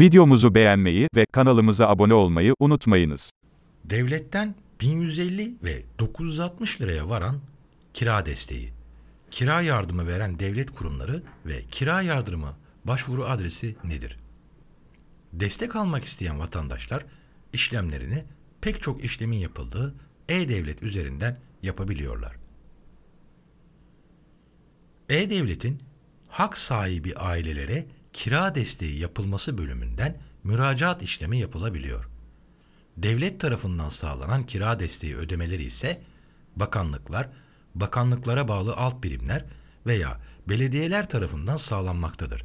Videomuzu beğenmeyi ve kanalımıza abone olmayı unutmayınız. Devletten 1150 ve 960 liraya varan kira desteği. Kira yardımı veren devlet kurumları ve kira yardımı başvuru adresi nedir? Destek almak isteyen vatandaşlar işlemlerini pek çok işlemin yapıldığı e-devlet üzerinden yapabiliyorlar. E-devletin hak sahibi ailelere kira desteği yapılması bölümünden müracaat işlemi yapılabiliyor. Devlet tarafından sağlanan kira desteği ödemeleri ise bakanlıklar, bakanlıklara bağlı alt birimler veya belediyeler tarafından sağlanmaktadır.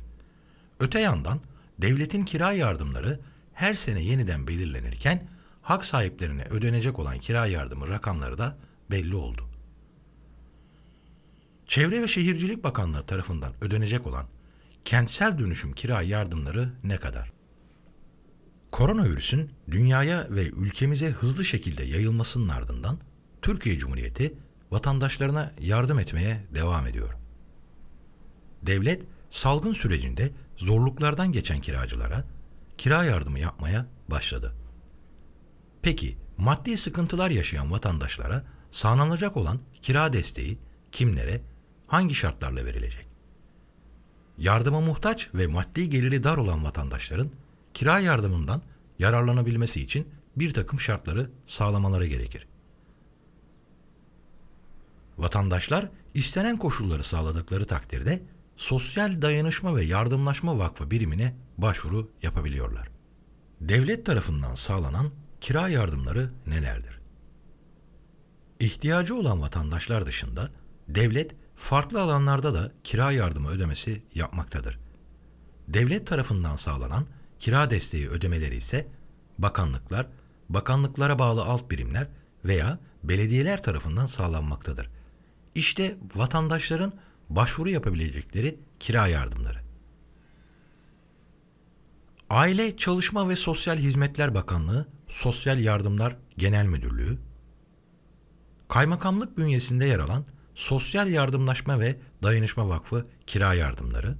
Öte yandan devletin kira yardımları her sene yeniden belirlenirken hak sahiplerine ödenecek olan kira yardımı rakamları da belli oldu. Çevre ve Şehircilik Bakanlığı tarafından ödenecek olan Kentsel dönüşüm kira yardımları ne kadar? Koronavirüsün dünyaya ve ülkemize hızlı şekilde yayılmasının ardından Türkiye Cumhuriyeti vatandaşlarına yardım etmeye devam ediyor. Devlet salgın sürecinde zorluklardan geçen kiracılara kira yardımı yapmaya başladı. Peki maddi sıkıntılar yaşayan vatandaşlara sağlanacak olan kira desteği kimlere, hangi şartlarla verilecek? yardıma muhtaç ve maddi geliri dar olan vatandaşların kira yardımından yararlanabilmesi için bir takım şartları sağlamaları gerekir. Vatandaşlar istenen koşulları sağladıkları takdirde Sosyal Dayanışma ve Yardımlaşma Vakfı birimine başvuru yapabiliyorlar. Devlet tarafından sağlanan kira yardımları nelerdir? İhtiyacı olan vatandaşlar dışında devlet farklı alanlarda da kira yardımı ödemesi yapmaktadır. Devlet tarafından sağlanan kira desteği ödemeleri ise bakanlıklar, bakanlıklara bağlı alt birimler veya belediyeler tarafından sağlanmaktadır. İşte vatandaşların başvuru yapabilecekleri kira yardımları. Aile, Çalışma ve Sosyal Hizmetler Bakanlığı, Sosyal Yardımlar Genel Müdürlüğü, Kaymakamlık bünyesinde yer alan Sosyal Yardımlaşma ve Dayanışma Vakfı kira yardımları,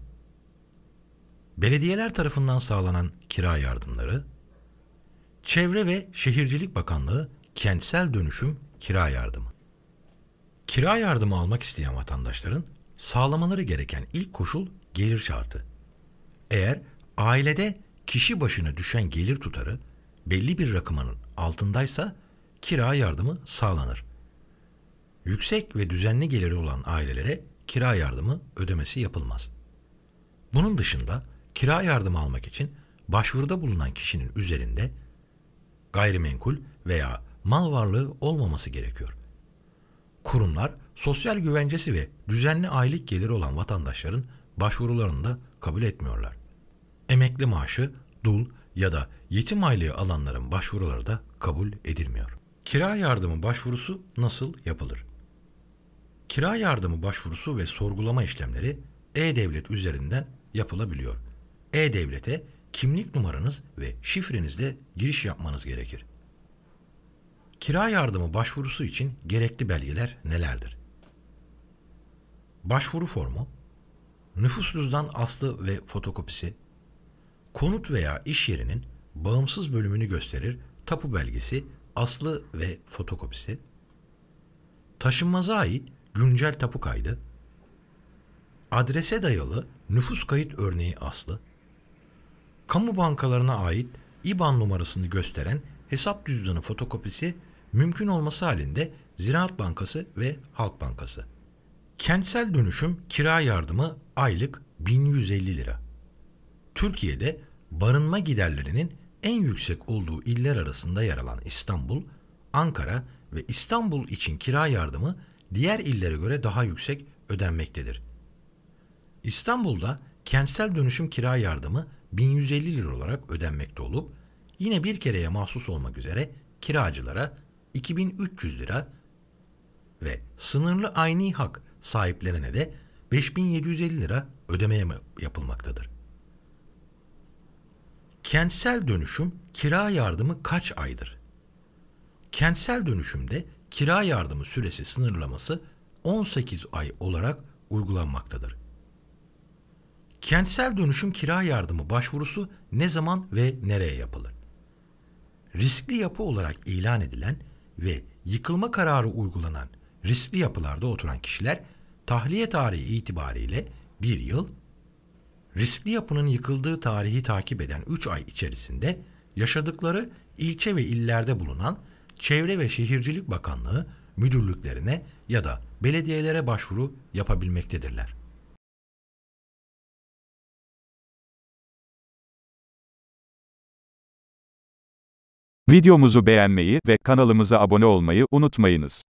belediyeler tarafından sağlanan kira yardımları, Çevre ve Şehircilik Bakanlığı Kentsel Dönüşüm Kira Yardımı. Kira yardımı almak isteyen vatandaşların sağlamaları gereken ilk koşul gelir şartı. Eğer ailede kişi başına düşen gelir tutarı belli bir rakımanın altındaysa kira yardımı sağlanır. Yüksek ve düzenli geliri olan ailelere kira yardımı ödemesi yapılmaz. Bunun dışında kira yardımı almak için başvuruda bulunan kişinin üzerinde gayrimenkul veya mal varlığı olmaması gerekiyor. Kurumlar sosyal güvencesi ve düzenli aylık geliri olan vatandaşların başvurularını da kabul etmiyorlar. Emekli maaşı, dul ya da yetim aylığı alanların başvuruları da kabul edilmiyor. Kira yardımı başvurusu nasıl yapılır? Kira yardımı başvurusu ve sorgulama işlemleri e-Devlet üzerinden yapılabiliyor. E-Devlet'e kimlik numaranız ve şifrenizle giriş yapmanız gerekir. Kira yardımı başvurusu için gerekli belgeler nelerdir? Başvuru formu, nüfus cüzdan aslı ve fotokopisi, konut veya iş yerinin bağımsız bölümünü gösterir, tapu belgesi, aslı ve fotokopisi, taşınmaza ait güncel tapu kaydı, adrese dayalı nüfus kayıt örneği aslı, kamu bankalarına ait IBAN numarasını gösteren hesap cüzdanı fotokopisi mümkün olması halinde Ziraat Bankası ve Halk Bankası. Kentsel dönüşüm kira yardımı aylık 1150 lira. Türkiye'de barınma giderlerinin en yüksek olduğu iller arasında yer alan İstanbul, Ankara ve İstanbul için kira yardımı diğer illere göre daha yüksek ödenmektedir. İstanbul'da kentsel dönüşüm kira yardımı 1150 lira olarak ödenmekte olup yine bir kereye mahsus olmak üzere kiracılara 2300 lira ve sınırlı aynı hak sahiplerine de 5750 lira ödemeye yapılmaktadır. Kentsel dönüşüm kira yardımı kaç aydır? Kentsel dönüşümde kira yardımı süresi sınırlaması 18 ay olarak uygulanmaktadır. Kentsel dönüşüm kira yardımı başvurusu ne zaman ve nereye yapılır? Riskli yapı olarak ilan edilen ve yıkılma kararı uygulanan riskli yapılarda oturan kişiler tahliye tarihi itibariyle bir yıl, riskli yapının yıkıldığı tarihi takip eden 3 ay içerisinde yaşadıkları ilçe ve illerde bulunan Çevre ve Şehircilik Bakanlığı müdürlüklerine ya da belediyelere başvuru yapabilmektedirler. Videomuzu beğenmeyi ve kanalımıza abone olmayı unutmayınız.